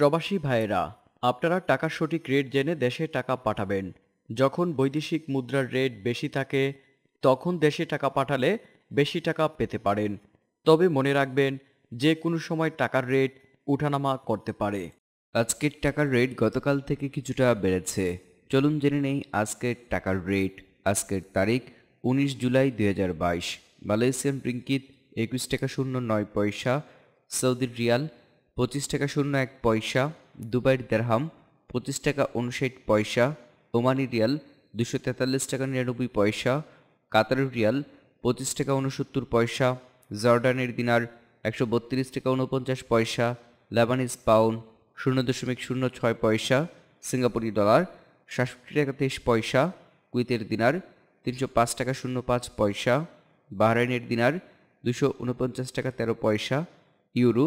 প্রবাসী ভাইয়েরা আপনারা টাকার সঠিক রেট জেনে দেশে টাকা পাঠাবেন যখন বৈদেশিক মুদ্রার রেট বেশি থাকে তখন দেশে টাকা পাঠালে বেশি টাকা পেতে পারেন তবে মনে রাখবেন যে কোনো সময় টাকার রেট উঠানামা করতে পারে আজকের টাকার রেট গতকাল থেকে কিছুটা বেড়েছে চলুন জেনে নেই আজকের টাকার রেট আজকের তারিখ উনিশ জুলাই দুই হাজার বাইশ মালয়েশিয়ান রিঙ্কিত একুশ টাকা শূন্য নয় পয়সা সৌদির রিয়াল পঁচিশ টাকা শূন্য এক পয়সা দুবাইয়ের দেড়হাম পঁচিশ টাকা উনষাট পয়সা ওমানি রিয়াল দুশো তেতাল্লিশ টাকা নিরানব্বই পয়সা কাতারের রিয়াল পঁচিশ টাকা উনসত্তর পয়সা জর্ডানের দিনার একশো বত্রিশ টাকা উনপঞ্চাশ পয়সা লেবানিজ পাউন্ড শূন্য দশমিক শূন্য ছয় পয়সা সিঙ্গাপুরি ডলার সাতষট্টি টাকা তেইশ পয়সা কুইতের দিনার তিনশো পাঁচ টাকা শূন্য পাঁচ পয়সা বাহরাইনের দিনার দুশো উনপঞ্চাশ টাকা তেরো পয়সা ইউরো